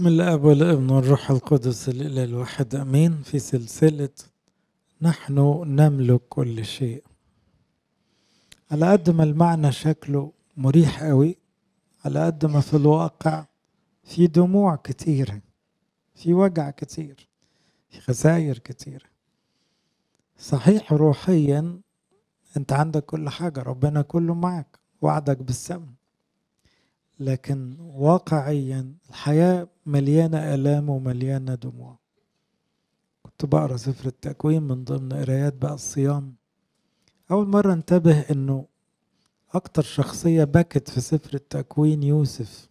باسم الاب والابن والروح القدس الاله الواحد امين في سلسله نحن نملك كل شيء على قد ما المعنى شكله مريح قوي على قد ما في الواقع في دموع كتيره في وجع كتير في خسائر كتيره صحيح روحيا انت عندك كل حاجه ربنا كله معك وعدك بالسم لكن واقعيا الحياة مليانة آلام ومليانة دموع كنت بقرا سفر التكوين من ضمن قرايات بقى الصيام أول مرة انتبه إنه أكتر شخصية بكت في سفر التكوين يوسف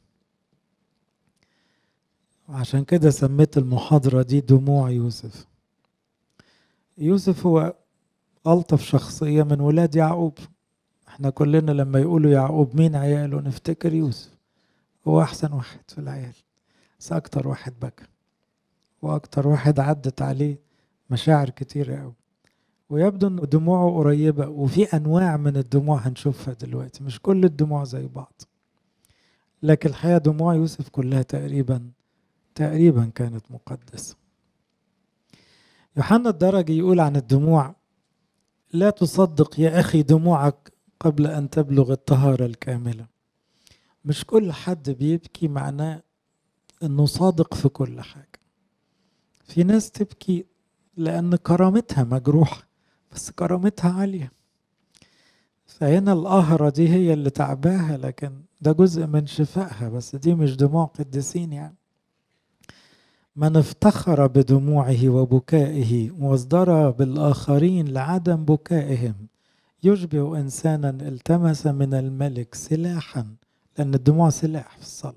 عشان كده سميت المحاضرة دي دموع يوسف يوسف هو ألطف شخصية من ولاد يعقوب احنا كلنا لما يقولوا يعقوب مين عياله نفتكر يوسف هو أحسن واحد في العيال بس أكتر واحد بكى وأكتر واحد عدت عليه مشاعر كتيرة أوي ويبدو إن دموعه قريبة وفي أنواع من الدموع هنشوفها دلوقتي مش كل الدموع زي بعض لكن الحقيقة دموع يوسف كلها تقريبا تقريبا كانت مقدسة يوحنا الدرجي يقول عن الدموع لا تصدق يا أخي دموعك قبل أن تبلغ الطهارة الكاملة مش كل حد بيبكي معناه انه صادق في كل حاجه في ناس تبكي لان كرامتها مجروحه بس كرامتها عاليه فهنا القهرة دي هي اللي تعباها لكن ده جزء من شفائها بس دي مش دموع قديسين يعني من افتخر بدموعه وبكائه وازدرى بالآخرين لعدم بكائهم يشبه إنسانا التمس من الملك سلاحا لأن الدموع سلاح في الصلاة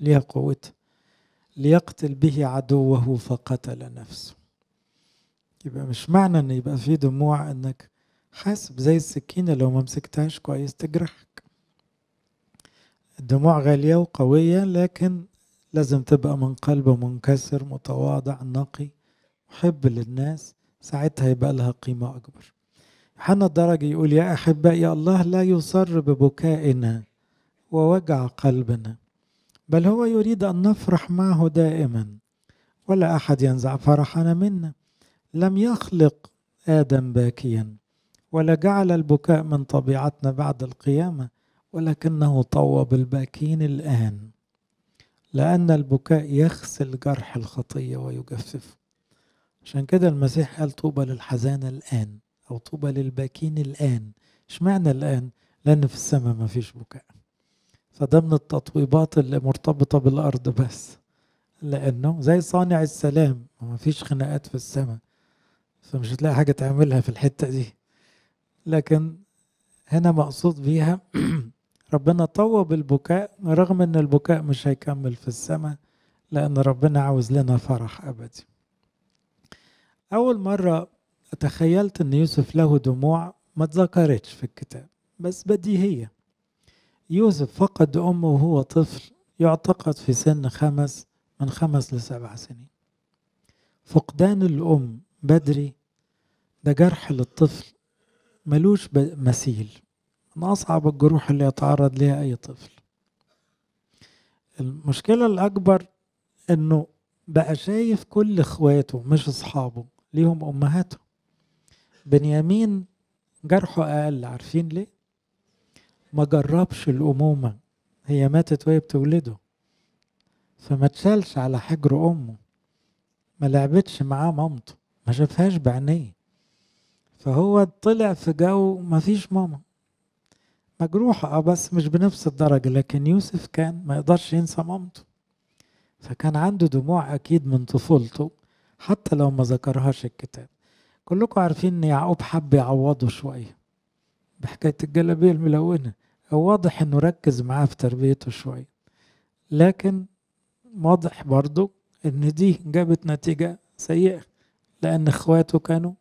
ليها قوته ليقتل به عدوه فقتل نفسه يبقى مش معنى ان يبقى في دموع انك حاسب زي السكينة لو ما مسكتهاش كويس تجرحك الدموع غالية وقوية لكن لازم تبقى من قلب منكسر متواضع نقي محب للناس ساعتها يبقى لها قيمة أكبر يوحنا الدرج يقول يا أحبائي الله لا يصر ببكائنا ووجع قلبنا بل هو يريد أن نفرح معه دائما ولا أحد ينزع فرحنا منا لم يخلق آدم باكيا ولا جعل البكاء من طبيعتنا بعد القيامة ولكنه طوب الباكين الآن لأن البكاء يغسل جرح الخطية ويجففه عشان كده المسيح قال طوبى للحزانة الآن أو طوبى للباكين الآن اشمعنى الآن لأن في السماء مفيش بكاء فده من التطويبات اللي مرتبطة بالأرض بس لأنه زي صانع السلام ما فيش خناقات في السماء فمش هتلاقي حاجة تعملها في الحتة دي لكن هنا مقصود بيها ربنا طوب البكاء رغم ان البكاء مش هيكمل في السماء لان ربنا عاوز لنا فرح ابدي اول مرة تخيلت ان يوسف له دموع ما تذكرتش في الكتاب بس بديهية يوسف فقد أمه وهو طفل يعتقد في سن خمس من خمس لسبع سنين فقدان الأم بدري ده جرح للطفل ملوش مثيل من أصعب الجروح اللي يتعرض لها أي طفل المشكلة الأكبر إنه بقى شايف كل إخواته مش أصحابه ليهم أمهاته بنيامين جرحه أقل عارفين ليه؟ ما جربش الأمومة هي ماتت وهي بتولده فما تسالش على حجر أمه ما لعبتش معاه مامته ما شافهاش بعينيه فهو طلع في جو ما فيش ماما مجروحة اه بس مش بنفس الدرجة لكن يوسف كان ما يقدرش ينسى مامته فكان عنده دموع أكيد من طفولته حتى لو ما ذكرهاش الكتاب كلكم عارفين إن يعقوب حب يعوضه شوية بحكاية الجلابية الملونة واضح انه ركز معاه في تربيته شوية لكن واضح برضو ان دي جابت نتيجة سيئة لان اخواته كانوا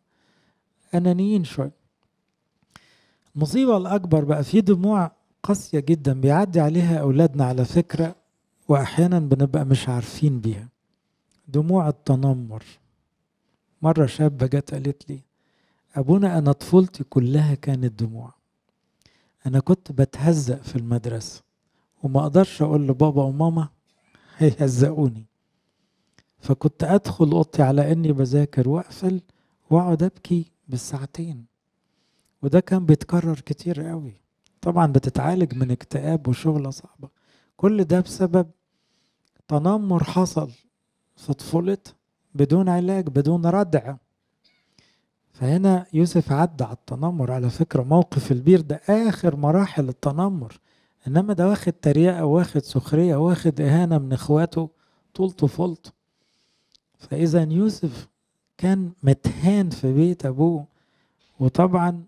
انانيين شوية المصيبة الاكبر بقى في دموع قاسية جدا بيعدي عليها اولادنا على فكرة واحيانا بنبقى مش عارفين بيها دموع التنمر مرة شابة جت قالت لي أبونا أنا طفولتي كلها كانت دموع أنا كنت بتهزق في المدرسة وما أقدرش أقول لبابا وماما هيهزقوني فكنت أدخل أوضتي على إني بذاكر وأقفل وأقعد أبكي بالساعتين وده كان بيتكرر كتير قوي طبعا بتتعالج من اكتئاب وشغلة صعبة كل ده بسبب تنمر حصل في طفولتها بدون علاج بدون ردع فهنا يوسف عدى على التنمر على فكرة موقف البير ده آخر مراحل التنمر إنما ده واخد تريقة واخد سخرية واخد إهانة من إخواته طول طفولته فإذا يوسف كان متهان في بيت أبوه وطبعا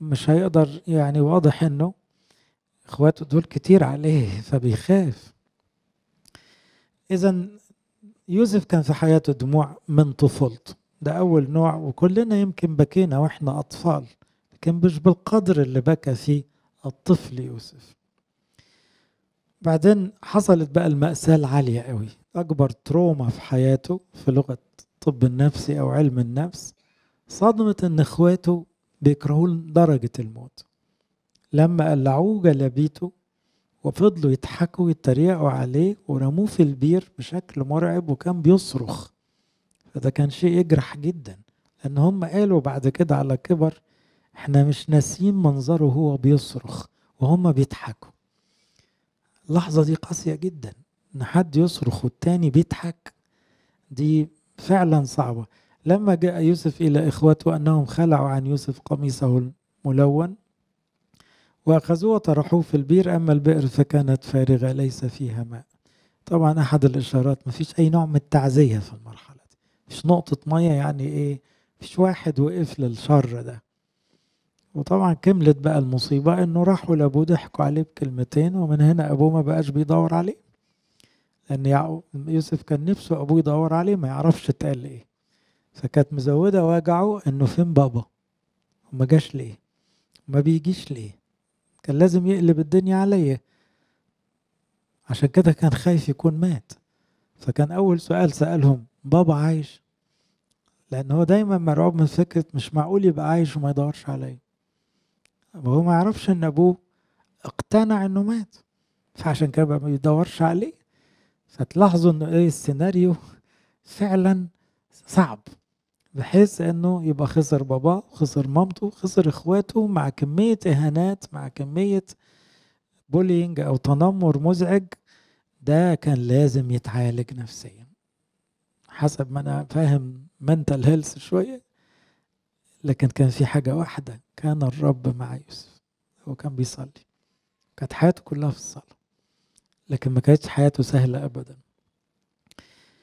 مش هيقدر يعني واضح إنه إخواته دول كتير عليه فبيخاف إذا يوسف كان في حياته دموع من طفولته ده أول نوع وكلنا يمكن بكينا وإحنا أطفال لكن مش بالقدر اللي بكى فيه الطفل يوسف بعدين حصلت بقى المأساة العالية قوي أكبر تروما في حياته في لغة الطب النفسي أو علم النفس صدمة إن إخواته بيكرهوه لدرجة الموت لما قلعوه جلابيته وفضلوا يضحكوا ويتريقوا عليه ورموه في البير بشكل مرعب وكان بيصرخ فده كان شيء يجرح جدا لأن هم قالوا بعد كده على كبر احنا مش ناسيين منظره وهو بيصرخ وهم بيضحكوا اللحظة دي قاسية جدا إن حد يصرخ والتاني بيضحك دي فعلا صعبة لما جاء يوسف إلى إخوته أنهم خلعوا عن يوسف قميصه الملون وأخذوه وطرحوه في البير أما البئر فكانت فارغة ليس فيها ماء طبعا أحد الإشارات مفيش أي نوع من التعزية في المرحلة مش نقطة مية يعني إيه مفيش واحد وقف للشر ده وطبعا كملت بقى المصيبة إنه راحوا لأبوه ضحكوا عليه بكلمتين ومن هنا أبوه ما بقاش بيدور عليه لأن يوسف كان نفسه أبوه يدور عليه ما يعرفش اتقال إيه فكانت مزودة وجعه إنه فين بابا وما جاش ليه ما بيجيش ليه كان لازم يقلب الدنيا عليا عشان كده كان خايف يكون مات فكان أول سؤال سألهم بابا عايش لان هو دايما مرعوب من فكره مش معقول يبقى عايش وما يدورش عليا وهو ما يعرفش ان ابوه اقتنع انه مات فعشان كده ما يدورش عليه فتلاحظوا انه ايه السيناريو فعلا صعب بحيث انه يبقى خسر باباه خسر مامته خسر اخواته مع كمية اهانات مع كمية بولينج او تنمر مزعج ده كان لازم يتعالج نفسيا حسب ما انا فاهم منتال هيلث شوية لكن كان في حاجة واحدة كان الرب مع يوسف هو كان بيصلي كانت حياته كلها في الصلاة لكن ما كانتش حياته سهلة أبدا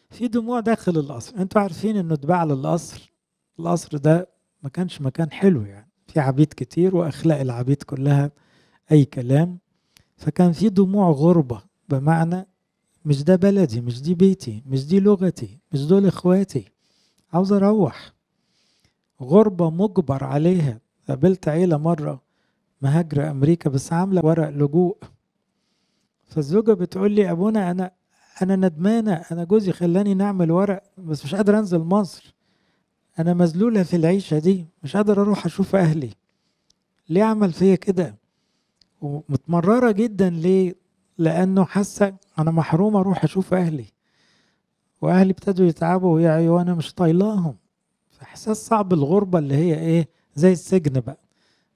في دموع داخل القصر انتوا عارفين انه اتباع للقصر القصر ده ما كانش مكان حلو يعني في عبيد كتير واخلاق العبيد كلها اي كلام فكان في دموع غربة بمعنى مش ده بلدي مش دي بيتي مش دي لغتي مش دول اخواتي عاوز اروح غربة مجبر عليها قابلت عيلة مرة مهاجرة أمريكا بس عاملة ورق لجوء فالزوجة بتقول لي أبونا أنا أنا ندمانة أنا جوزي خلاني نعمل ورق بس مش قادر أنزل مصر أنا مذلولة في العيشة دي مش قادر أروح أشوف أهلي ليه عمل فيا كده ومتمررة جدا ليه لأنه حاسة أنا محرومة أروح أشوف أهلي واهلي ابتدوا يتعبوا ويعي وانا مش طايلاهم فاحساس صعب الغربه اللي هي ايه زي السجن بقى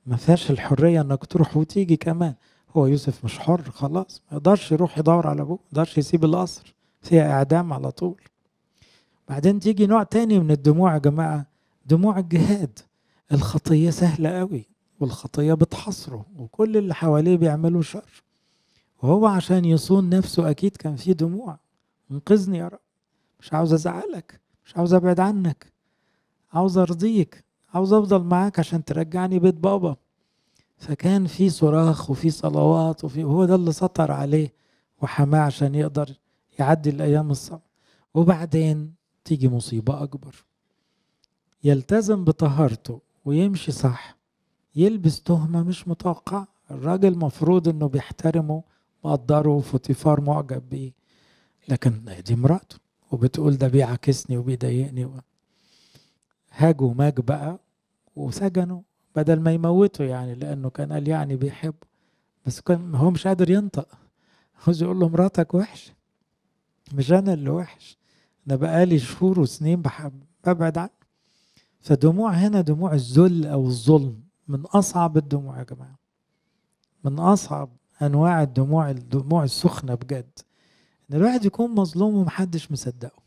ما فيهاش الحريه انك تروح وتيجي كمان هو يوسف مش حر خلاص ما يقدرش يروح يدور على ابوه ما يقدرش يسيب القصر فيها اعدام على طول بعدين تيجي نوع تاني من الدموع يا جماعه دموع الجهاد الخطيه سهله قوي والخطيه بتحصره وكل اللي حواليه بيعملوا شر وهو عشان يصون نفسه اكيد كان فيه دموع انقذني يا رب مش عاوز ازعلك مش عاوز ابعد عنك عاوز ارضيك عاوز افضل معاك عشان ترجعني بيت بابا فكان في صراخ وفي صلوات وفي هو ده اللي سطر عليه وحماه عشان يقدر يعدي الايام الصعبه وبعدين تيجي مصيبه اكبر يلتزم بطهارته ويمشي صح يلبس تهمه مش متوقعه الراجل مفروض انه بيحترمه مقدره وفوتيفار معجب بيه لكن دي مراته وبتقول ده بيعاكسني وبيضايقني و... هاجوا ماج بقى وسجنوا بدل ما يموتوا يعني لانه كان قال يعني بيحب بس كان هو مش قادر ينطق عاوز يقول له مراتك وحش مش انا اللي وحش انا بقالي شهور وسنين ببعد عنه فدموع هنا دموع الذل او الظلم من اصعب الدموع يا جماعه من اصعب انواع الدموع الدموع السخنه بجد ان الواحد يكون مظلوم ومحدش مصدقه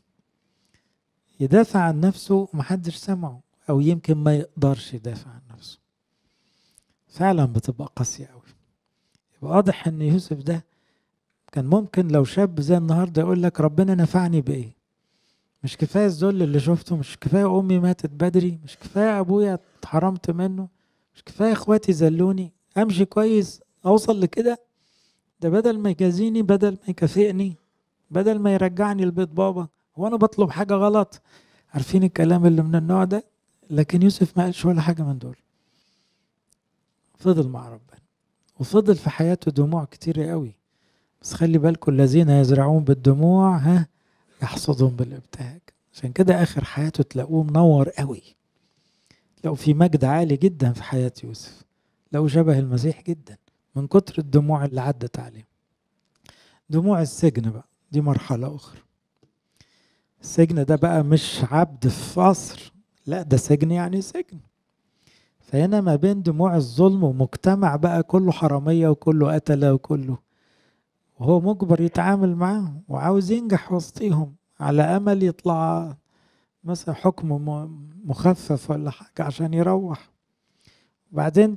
يدافع عن نفسه ومحدش سمعه او يمكن ما يقدرش يدافع عن نفسه فعلا بتبقى قاسية قوي يبقى واضح ان يوسف ده كان ممكن لو شاب زي النهارده يقول لك ربنا نفعني بايه مش كفايه الذل اللي شفته مش كفايه امي ماتت بدري مش كفايه ابويا اتحرمت منه مش كفايه اخواتي زلوني امشي كويس اوصل لكده ده بدل ما يجازيني بدل ما يكافئني بدل ما يرجعني البيت بابا هو انا بطلب حاجه غلط عارفين الكلام اللي من النوع ده لكن يوسف ما قالش ولا حاجه من دول فضل مع ربنا وفضل في حياته دموع كتير قوي بس خلي بالكم الذين يزرعون بالدموع ها يحصدهم بالابتهاج عشان كده اخر حياته تلاقوه منور قوي لو في مجد عالي جدا في حياه يوسف لو شبه المسيح جدا من كتر الدموع اللي عدت عليه دموع السجن بقى دي مرحلة أخرى السجن ده بقى مش عبد في قصر لا ده سجن يعني سجن فهنا ما بين دموع الظلم ومجتمع بقى كله حرامية وكله قتلة وكله وهو مجبر يتعامل معاهم وعاوز ينجح وسطيهم على أمل يطلع مثلا حكم مخفف ولا حاجة عشان يروح وبعدين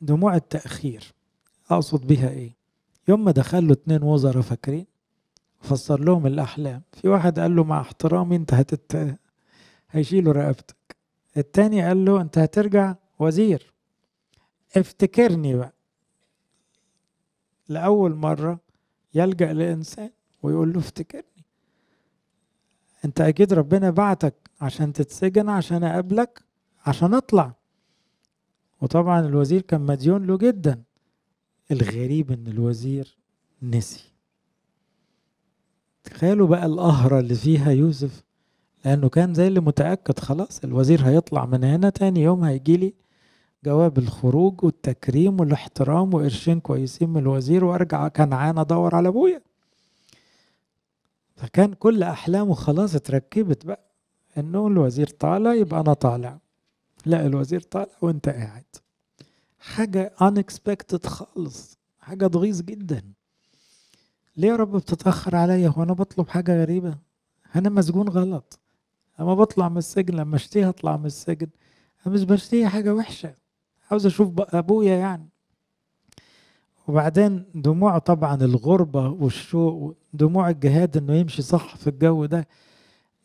دموع التأخير أقصد بيها إيه يوم ما دخل له اتنين وزراء فاكرين فسر لهم الأحلام في واحد قال له مع احترامي أنت هتت... هيشيلوا رقبتك التاني قال له أنت هترجع وزير افتكرني بقى لأول مرة يلجأ لإنسان ويقول له افتكرني أنت أكيد ربنا بعتك عشان تتسجن عشان أقابلك عشان أطلع وطبعا الوزير كان مديون له جدا الغريب إن الوزير نسي تخيلوا بقى القهرة اللي فيها يوسف لأنه كان زي اللي متأكد خلاص الوزير هيطلع من هنا تاني يوم هيجيلي جواب الخروج والتكريم والاحترام وقرشين كويسين من الوزير وارجع كنعان ادور على ابويا فكان كل احلامه خلاص اتركبت بقى انه الوزير طالع يبقى انا طالع لا الوزير طالع وانت قاعد حاجة unexpected خالص حاجة ضغيظ جدا ليه يا رب بتتاخر عليا هو انا بطلب حاجه غريبه انا مسجون غلط اما بطلع من السجن لما اشتهي اطلع من السجن انا مش بشتهي حاجه وحشه عاوز اشوف ابويا يعني وبعدين دموع طبعا الغربة والشوق دموع الجهاد انه يمشي صح في الجو ده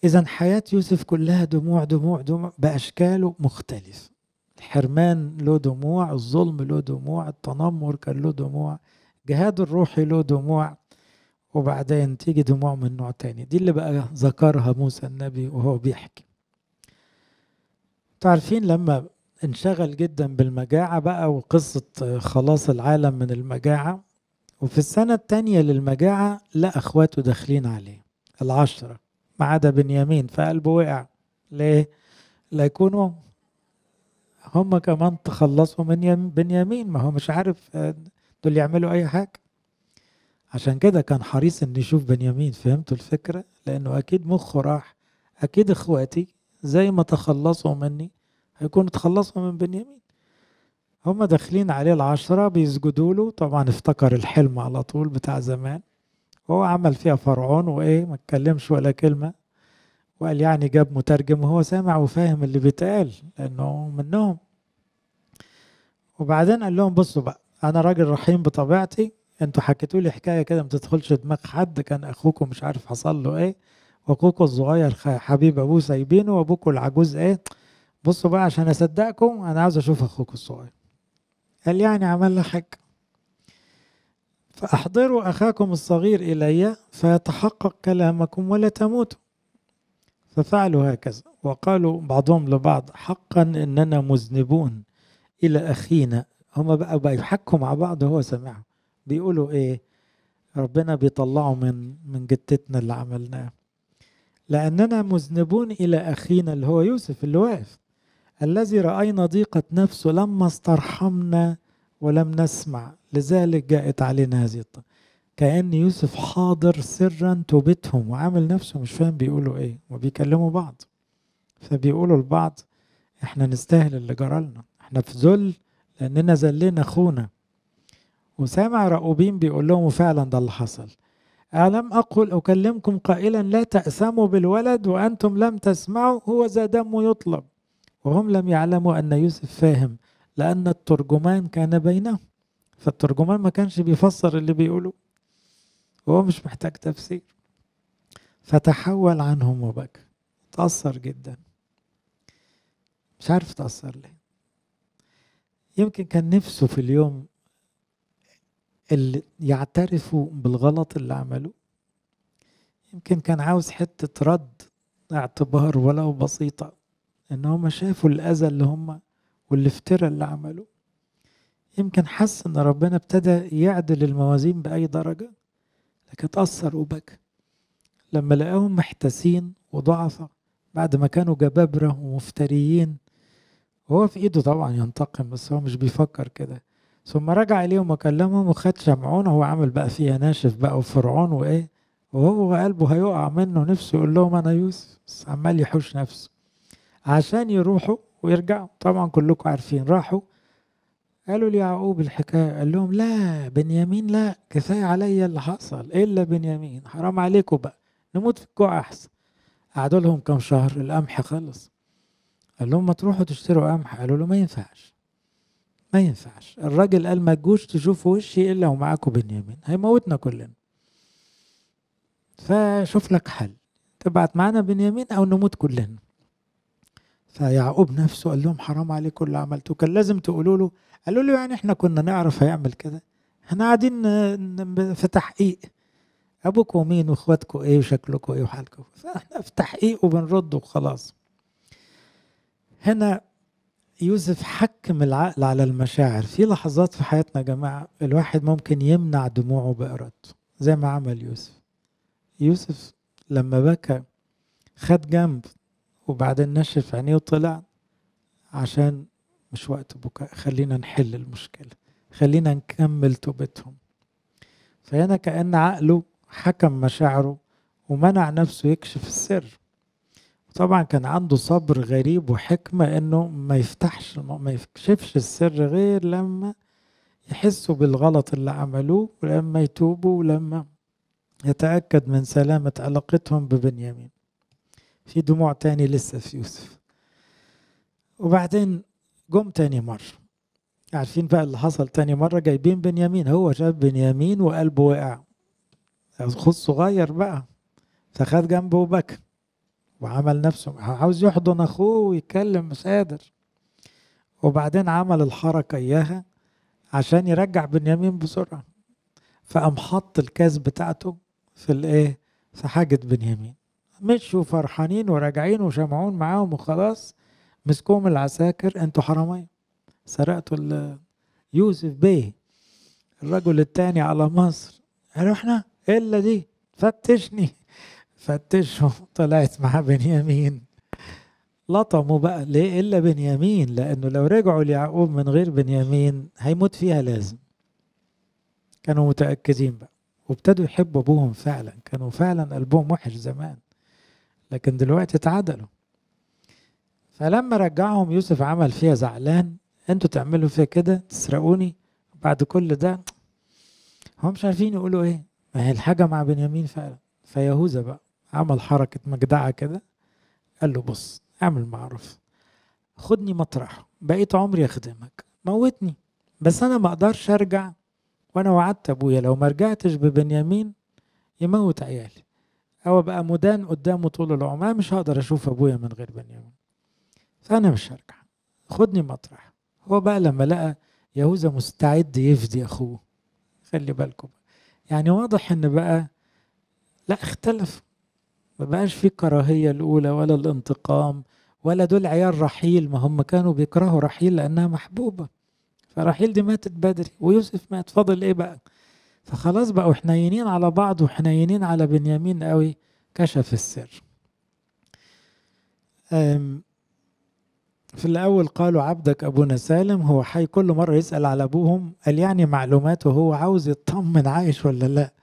اذا حياة يوسف كلها دموع دموع دموع باشكاله مختلفة الحرمان له دموع الظلم له دموع التنمر كان له دموع جهاد الروحي له دموع وبعدين تيجي دموع من نوع تاني دي اللي بقى ذكرها موسى النبي وهو بيحكي تعرفين لما انشغل جدا بالمجاعة بقى وقصة خلاص العالم من المجاعة وفي السنة التانية للمجاعة لقى اخواته داخلين عليه العشرة ما عدا بنيامين فقلبه وقع ليه؟ ليكونوا هم كمان تخلصوا من بنيامين ما هو مش عارف آه، دول يعملوا اي حاجة عشان كده كان حريص ان يشوف بنيامين فهمتوا الفكرة لانه اكيد مخه راح اكيد اخواتي زي ما تخلصوا مني هيكونوا تخلصوا من بنيامين هما داخلين عليه العشرة بيسجدوا له طبعا افتكر الحلم على طول بتاع زمان هو عمل فيها فرعون وايه ما اتكلمش ولا كلمة وقال يعني جاب مترجم وهو سامع وفاهم اللي بيتقال لانه منهم وبعدين قال لهم بصوا بقى انا راجل رحيم بطبيعتي انتوا حكيتوا لي حكايه كده ما تدخلش دماغ حد كان اخوكم مش عارف حصل له ايه واخوكم الصغير حبيب ابوه سايبينه وابوكم العجوز ايه بصوا بقى عشان اصدقكم انا عاوز اشوف اخوكم الصغير قال يعني عملنا حاجه فاحضروا اخاكم الصغير الي فيتحقق كلامكم ولا تموتوا ففعلوا هكذا وقالوا بعضهم لبعض حقا اننا مذنبون الى اخينا هما بقى بيحكوا مع بعض وهو سامعهم بيقولوا ايه ربنا بيطلعه من من جتتنا اللي عملناه لأننا مذنبون إلى أخينا اللي هو يوسف اللي واقف الذي رأينا ضيقة نفسه لما استرحمنا ولم نسمع لذلك جاءت علينا هذه الطاقة كأن يوسف حاضر سرا توبتهم وعامل نفسه مش فاهم بيقولوا ايه وبيكلموا بعض فبيقولوا لبعض احنا نستاهل اللي جرالنا احنا في ذل لأننا ذلينا أخونا وسامع رأوبين بيقول لهم وفعلا ده اللي حصل ألم أقل أكلمكم قائلا لا تأسموا بالولد وأنتم لم تسمعوا هو ذا دم يطلب وهم لم يعلموا أن يوسف فاهم لأن الترجمان كان بينهم فالترجمان ما كانش بيفسر اللي بيقوله وهو مش محتاج تفسير فتحول عنهم وبكى تأثر جدا مش عارف تأثر ليه يمكن كان نفسه في اليوم اللي يعترفوا بالغلط اللي عملوه يمكن كان عاوز حتة رد اعتبار ولو بسيطة ان هم شافوا الاذى اللي هم والافترا اللي عملوه يمكن حس ان ربنا ابتدى يعدل الموازين باي درجة لكن اتأثر وبكى لما لقاهم محتاسين وضعفة بعد ما كانوا جبابرة ومفتريين هو في ايده طبعا ينتقم بس هو مش بيفكر كده ثم رجع إليهم وكلمهم وخد شمعون هو عامل بقى فيها ناشف بقى وفرعون وإيه وهو قلبه هيقع منه نفسه يقول لهم أنا يوسف بس عمال يحوش نفسه عشان يروحوا ويرجعوا طبعا كلكم عارفين راحوا قالوا ليعقوب الحكاية قال لهم لا بنيامين لا كفاية عليا اللي حصل إلا بنيامين حرام عليكم بقى نموت في الجوع أحسن قعدوا لهم كام شهر القمح خلص قال لهم ما تروحوا تشتروا قمح قالوا له ما ينفعش ما ينفعش الراجل قال ما تجوش تشوفوا وشي الا ومعاكوا بنيامين هيموتنا كلنا فشوف لك حل تبعت معانا بنيامين او نموت كلنا فيعقوب نفسه قال لهم حرام عليكم اللي عملتوه كان لازم تقولوا له قالوا له يعني احنا كنا نعرف هيعمل كده احنا قاعدين في تحقيق ابوكم مين واخواتكم ايه وشكلكم ايه وحالكم فاحنا في تحقيق وبنرد وخلاص هنا يوسف حكم العقل على المشاعر في لحظات في حياتنا يا جماعة الواحد ممكن يمنع دموعه بإرادته زي ما عمل يوسف يوسف لما بكى خد جنب وبعدين نشف عينيه وطلع عشان مش وقت بكاء خلينا نحل المشكلة خلينا نكمل توبتهم فهنا كأن عقله حكم مشاعره ومنع نفسه يكشف السر طبعا كان عنده صبر غريب وحكمة انه ما يفتحش ما يكشفش السر غير لما يحسوا بالغلط اللي عملوه ولما يتوبوا ولما يتأكد من سلامة علاقتهم ببنيامين في دموع تاني لسه في يوسف وبعدين جم تاني مرة عارفين بقى اللي حصل تاني مرة جايبين بنيامين هو شاف بنيامين وقلبه وقع خص صغير بقى فخد جنبه وبكى وعمل نفسه عاوز يحضن اخوه ويتكلم مش قادر وبعدين عمل الحركه اياها عشان يرجع بنيامين بسرعه فقام حط الكاس بتاعته في الايه في حاجه بنيامين مشوا فرحانين وراجعين وشمعون معاهم وخلاص مسكوهم العساكر انتوا حراميه سرقتوا يوسف بيه الرجل التاني على مصر قالوا ايه احنا إيه الا دي فتشني فتشهم طلعت مع بنيامين لطموا بقى ليه الا بنيامين لانه لو رجعوا ليعقوب من غير بنيامين هيموت فيها لازم كانوا متاكدين بقى وابتدوا يحبوا ابوهم فعلا كانوا فعلا قلبهم وحش زمان لكن دلوقتي اتعدلوا فلما رجعهم يوسف عمل فيها زعلان انتوا تعملوا فيها كده تسرقوني بعد كل ده هم مش عارفين يقولوا ايه ما هي الحاجه مع بنيامين فعلا فيهوذا بقى عمل حركة مجدعة كده قال له بص اعمل معروف خدني مطرح بقيت عمري اخدمك موتني بس انا ما اقدرش ارجع وانا وعدت ابويا لو ما رجعتش ببنيامين يموت عيالي او ابقى مدان قدامه طول العمر انا مش هقدر اشوف ابويا من غير بنيامين فانا مش هرجع خدني مطرح هو بقى لما لقى يهوذا مستعد يفدي اخوه خلي بالكم يعني واضح ان بقى لا اختلف ما بقاش في الكراهية الأولى ولا الانتقام ولا دول عيال رحيل ما هم كانوا بيكرهوا رحيل لأنها محبوبة فرحيل دي ماتت بدري ويوسف مات فاضل إيه بقى فخلاص بقوا حنينين على بعض وحنينين على بنيامين قوي كشف السر في الأول قالوا عبدك أبونا سالم هو حي كل مرة يسأل على أبوهم قال يعني معلوماته هو عاوز يطمن عايش ولا لأ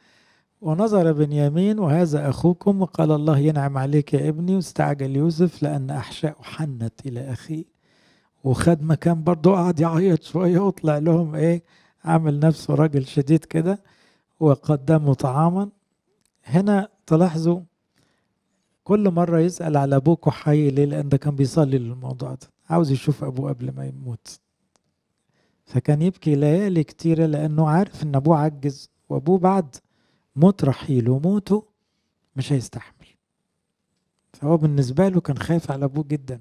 ونظر بنيامين وهذا أخوكم وقال الله ينعم عليك يا ابني واستعجل يوسف لأن أحشاء حنت إلى أخيه وخد مكان برضه قعد يعيط شوية وطلع لهم إيه عامل نفسه راجل شديد كده وقدموا طعاما هنا تلاحظوا كل مرة يسأل على أبوك حي ليه لأن ده كان بيصلي للموضوع ده عاوز يشوف أبوه قبل ما يموت فكان يبكي ليالي كتيرة لأنه عارف إن أبوه عجز وأبوه بعد موت رحيل وموته مش هيستحمل فهو بالنسبة له كان خايف على أبوه جدا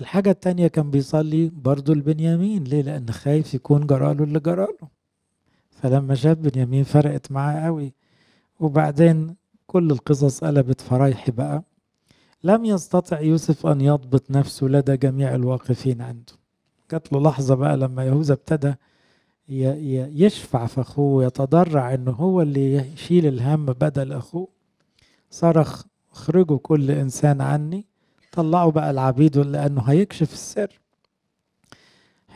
الحاجة التانية كان بيصلي برضه لبنيامين ليه لأن خايف يكون جراله اللي جراله فلما شاف بنيامين فرقت معاه قوي وبعدين كل القصص قلبت فرايح بقى لم يستطع يوسف أن يضبط نفسه لدى جميع الواقفين عنده جات له لحظة بقى لما يهوذا ابتدى يشفع في أخوه يتضرع أنه هو اللي يشيل الهم بدل أخوه صرخ اخرجوا كل إنسان عني طلعوا بقى العبيد لأنه هيكشف السر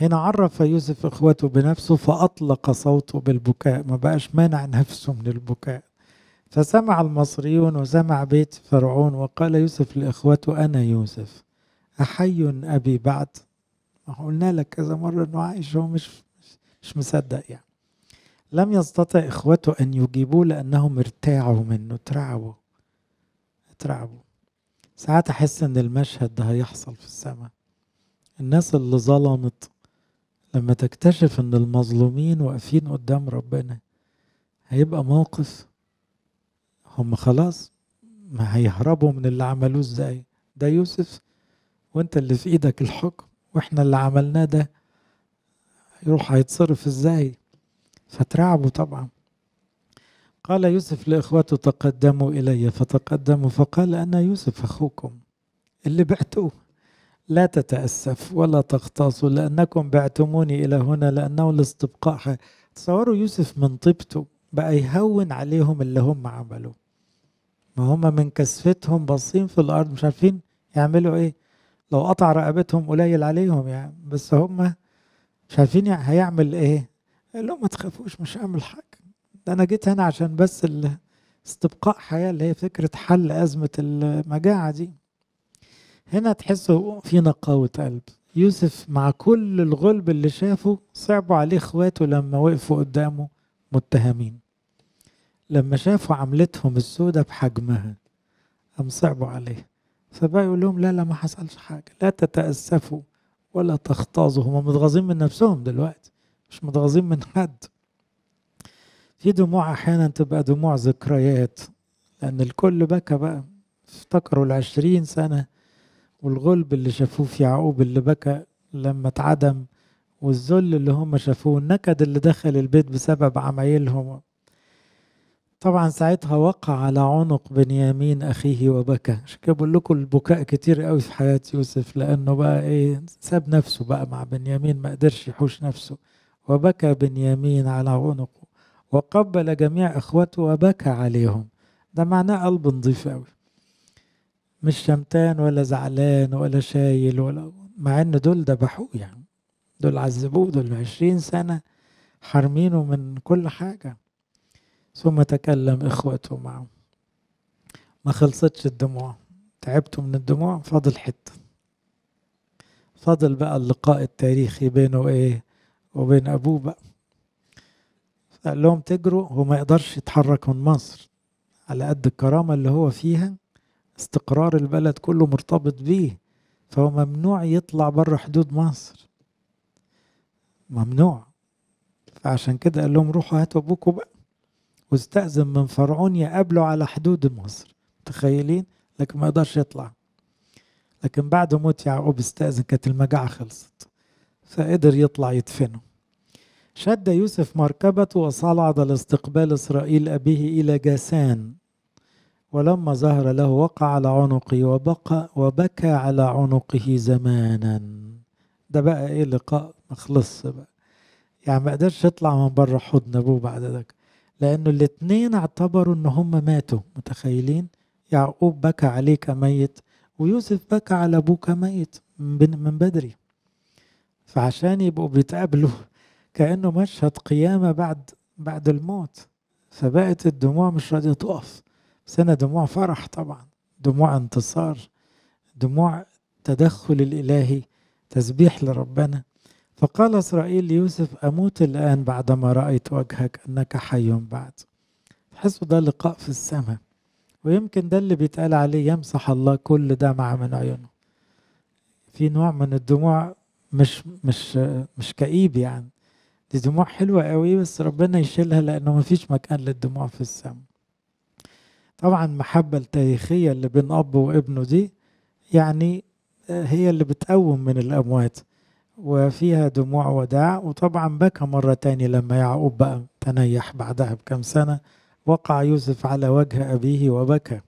هنا عرف يوسف إخوته بنفسه فأطلق صوته بالبكاء ما بقاش مانع نفسه من البكاء فسمع المصريون وسمع بيت فرعون وقال يوسف لإخوته أنا يوسف أحي أبي بعد ما قلنا لك كذا مرة أنه عايش هو مش مش مصدق يعني لم يستطع إخوته أن يجيبوه لأنهم ارتاعوا منه ترعبوا ترعبوا ساعات أحس إن المشهد ده هيحصل في السماء الناس اللي ظلمت لما تكتشف إن المظلومين واقفين قدام ربنا هيبقى موقف هم خلاص ما هيهربوا من اللي عملوه ازاي ده يوسف وانت اللي في ايدك الحكم واحنا اللي عملناه ده يروح هيتصرف ازاي فترعبوا طبعا قال يوسف لإخوته تقدموا إلي فتقدموا فقال أنا يوسف أخوكم اللي بعتوه لا تتأسف ولا تغتاظوا لأنكم بعتموني إلى هنا لأنه الاستبقاء تصوروا يوسف من طيبته بقى يهون عليهم اللي هم عملوا ما هم من كسفتهم باصين في الأرض مش عارفين يعملوا إيه لو قطع رقبتهم قليل عليهم يعني بس هم شايفين هيعمل ايه قال لهم ما تخافوش مش هعمل حاجه ده انا جيت هنا عشان بس استبقاء حياه اللي هي فكره حل ازمه المجاعه دي هنا تحسوا في نقاوه قلب يوسف مع كل الغلب اللي شافه صعبوا عليه اخواته لما وقفوا قدامه متهمين لما شافوا عملتهم السودة بحجمها قام صعبوا عليه فبقى يقول لهم لا لا ما حصلش حاجة لا تتأسفوا ولا تختاظوا هم متغاظين من نفسهم دلوقتي مش متغاظين من حد في دموع احيانا تبقى دموع ذكريات لان الكل بكى بقى افتكروا العشرين سنه والغلب اللي شافوه في يعقوب اللي بكى لما اتعدم والذل اللي هم شافوه النكد اللي دخل البيت بسبب عمايلهم طبعا ساعتها وقع على عنق بنيامين اخيه وبكى عشان كده بقول لكم البكاء كتير قوي في حياه يوسف لانه بقى ايه ساب نفسه بقى مع بنيامين ما قدرش يحوش نفسه وبكى بنيامين على عنقه وقبل جميع اخوته وبكى عليهم ده معناه قلب نضيف قوي مش شمتان ولا زعلان ولا شايل ولا مع ان دول ذبحوه يعني دول عذبوه دول عشرين سنه حارمينه من كل حاجه ثم تكلم إخوته معه ما خلصتش الدموع تعبتوا من الدموع فاضل حتة فاضل بقى اللقاء التاريخي بينه ايه وبين أبوه بقى قال لهم تجروا هو ما يقدرش يتحرك من مصر على قد الكرامة اللي هو فيها استقرار البلد كله مرتبط بيه فهو ممنوع يطلع بره حدود مصر ممنوع فعشان كده قال لهم روحوا هاتوا أبوكوا بقى واستأذن من فرعون يقابله على حدود مصر متخيلين لكن ما قدرش يطلع لكن بعد موت يعقوب استأذن كانت المجاعة خلصت فقدر يطلع يدفنه شد يوسف مركبته وصعد لاستقبال إسرائيل أبيه إلى جاسان ولما ظهر له وقع على عنقه وبقى وبكى على عنقه زمانا ده بقى ايه لقاء مخلص بقى يعني ما قدرش يطلع من بره حضن ابوه بعد ذلك لأنه الاتنين اعتبروا إن هما ماتوا متخيلين يعقوب بكى عليه كميت ويوسف بكى على أبوه كميت من بدري فعشان يبقوا بيتقابلوا كأنه مشهد قيامة بعد بعد الموت فبقت الدموع مش راضية تقف بس أنا دموع فرح طبعا دموع انتصار دموع تدخل الإلهي تسبيح لربنا فقال إسرائيل ليوسف أموت الآن بعدما رأيت وجهك أنك حي بعد تحسوا ده لقاء في السماء ويمكن ده اللي بيتقال عليه يمسح الله كل دمعة من عيونه في نوع من الدموع مش مش مش كئيب يعني دي دموع حلوة قوي بس ربنا يشيلها لأنه مفيش مكان للدموع في السماء طبعا المحبة التاريخية اللي بين أب وابنه دي يعني آه، هي اللي بتقوم من الأموات وفيها دموع وداع وطبعا بكى مرة تاني لما يعقوب بقى تنيح بعدها بكم سنة وقع يوسف على وجه أبيه وبكى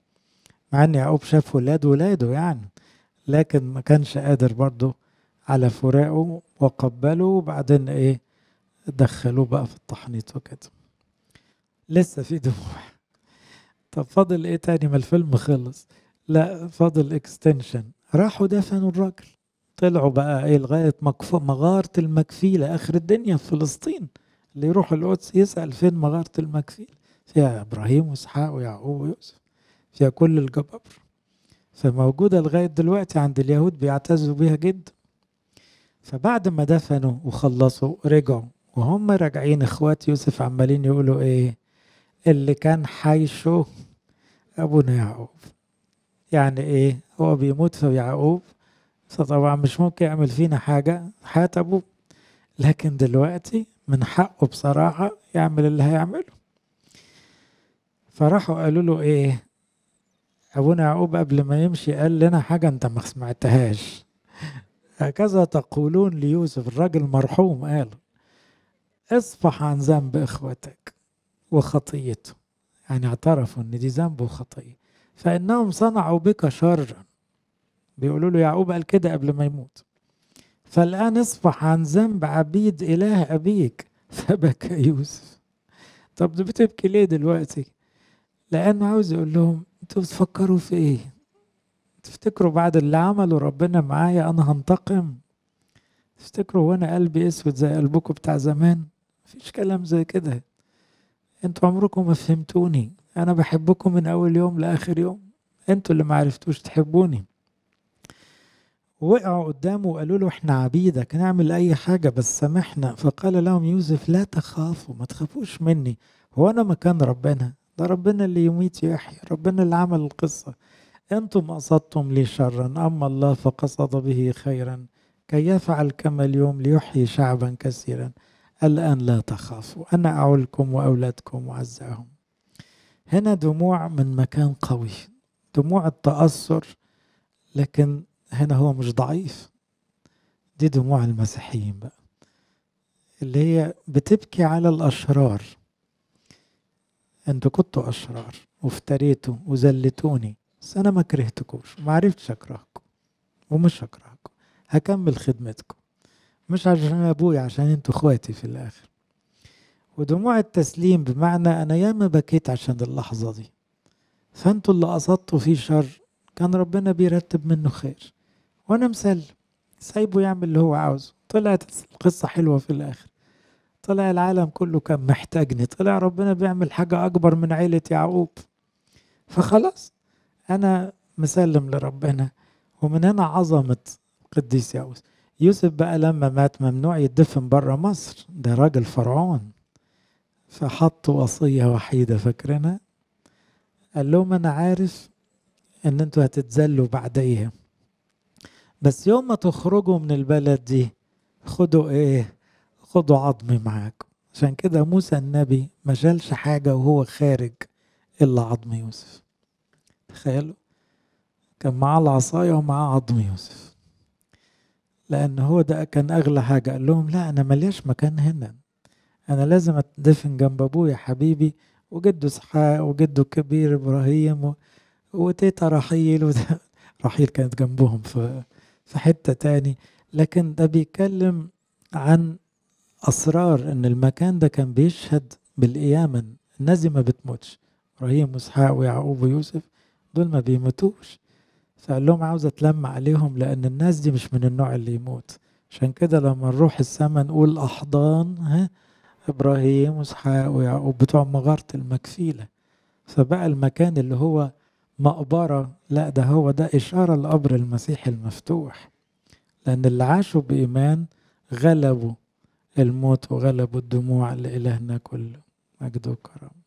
مع أن يعقوب شاف ولاد ولاده يعني لكن ما كانش قادر برضه على فراقه وقبله وبعدين إيه دخلوه بقى في التحنيط وكده لسه في دموع طب فاضل إيه تاني ما الفيلم خلص لا فاضل اكستنشن راحوا دفنوا الراجل طلعوا بقى ايه لغايه مغاره المكفيله اخر الدنيا في فلسطين اللي يروح القدس يسال فين مغاره المكفيله فيها ابراهيم واسحاق ويعقوب ويوسف فيها كل الجبابر فموجوده لغايه دلوقتي عند اليهود بيعتزوا بيها جدا فبعد ما دفنوا وخلصوا رجعوا وهم راجعين اخوات يوسف عمالين يقولوا ايه اللي كان حيشه ابونا يعقوب يعني ايه هو بيموت في يعقوب فطبعا مش ممكن يعمل فينا حاجة حاتبه لكن دلوقتي من حقه بصراحة يعمل اللي هيعمله فراحوا قالوا له ايه ابونا يعقوب قبل ما يمشي قال لنا حاجة انت ما سمعتهاش هكذا تقولون ليوسف الراجل المرحوم قال اصفح عن ذنب اخوتك وخطيته يعني اعترفوا ان دي ذنب وخطية فانهم صنعوا بك شرا بيقولوا له يعقوب قال كده قبل ما يموت فالآن اصفح عن ذنب عبيد إله أبيك فبكى يوسف طب بتبكي ليه دلوقتي لأنه عاوز يقول لهم انتوا بتفكروا في ايه تفتكروا بعد اللي عمله ربنا معايا انا هنتقم تفتكروا وانا قلبي اسود زي قلبكم بتاع زمان مفيش كلام زي كده انتوا عمركم ما فهمتوني انا بحبكم من اول يوم لاخر يوم انتوا اللي معرفتوش تحبوني وقعوا قدامه وقالوا له احنا عبيدك نعمل اي حاجه بس سامحنا فقال لهم يوسف لا تخافوا ما تخافوش مني هو انا مكان ربنا ده ربنا اللي يميت يحيي ربنا اللي عمل القصه انتم قصدتم لي شرا اما الله فقصد به خيرا كي يفعل كما اليوم ليحيي شعبا كثيرا الان لا تخافوا انا اعولكم واولادكم واعزاهم هنا دموع من مكان قوي دموع التاثر لكن هنا هو مش ضعيف دي دموع المسيحيين بقى اللي هي بتبكي على الأشرار انتوا كنتوا أشرار وافتريتوا وزلتوني بس أنا ما كرهتكوش ما عرفتش أكرهكم ومش أكرهكم هكمل خدمتكم مش عشان أبوي عشان انتوا اخواتي في الآخر ودموع التسليم بمعنى أنا ياما بكيت عشان اللحظة دي فانتوا اللي قصدتوا فيه شر كان ربنا بيرتب منه خير وانا مسلم سايبه يعمل اللي هو عاوزه طلعت القصة حلوة في الآخر طلع العالم كله كان محتاجني طلع ربنا بيعمل حاجة أكبر من عيلة يعقوب فخلاص أنا مسلم لربنا ومن هنا عظمة القديس ياوس يوسف بقى لما مات ممنوع يدفن برا مصر ده راجل فرعون فحط وصية وحيدة فاكرينها قال لهم أنا عارف إن أنتوا هتتذلوا بعد بس يوم ما تخرجوا من البلد دي خدوا ايه خدوا عظمي معاكم عشان كده موسى النبي ما شالش حاجة وهو خارج إلا عظم يوسف تخيلوا كان معاه العصاية ومعاه عظم يوسف لأن هو ده كان أغلى حاجة قال لهم لا أنا ملياش مكان هنا أنا لازم أتدفن جنب أبويا حبيبي وجده إسحاق وجده الكبير إبراهيم و... وتيتا رحيل و... رحيل كانت جنبهم في في حتة تاني لكن ده بيتكلم عن أسرار إن المكان ده كان بيشهد بالقيامة الناس دي ما بتموتش إبراهيم وإسحاق ويعقوب ويوسف دول ما بيموتوش فقال لهم عاوز أتلم عليهم لأن الناس دي مش من النوع اللي يموت عشان كده لما نروح السما نقول أحضان ها إبراهيم وإسحاق ويعقوب بتوع مغارة المكفيلة فبقى المكان اللي هو مقبرة لا ده هو ده إشارة لقبر المسيح المفتوح لأن اللي عاشوا بإيمان غلبوا الموت وغلبوا الدموع لإلهنا كله مجد وكرم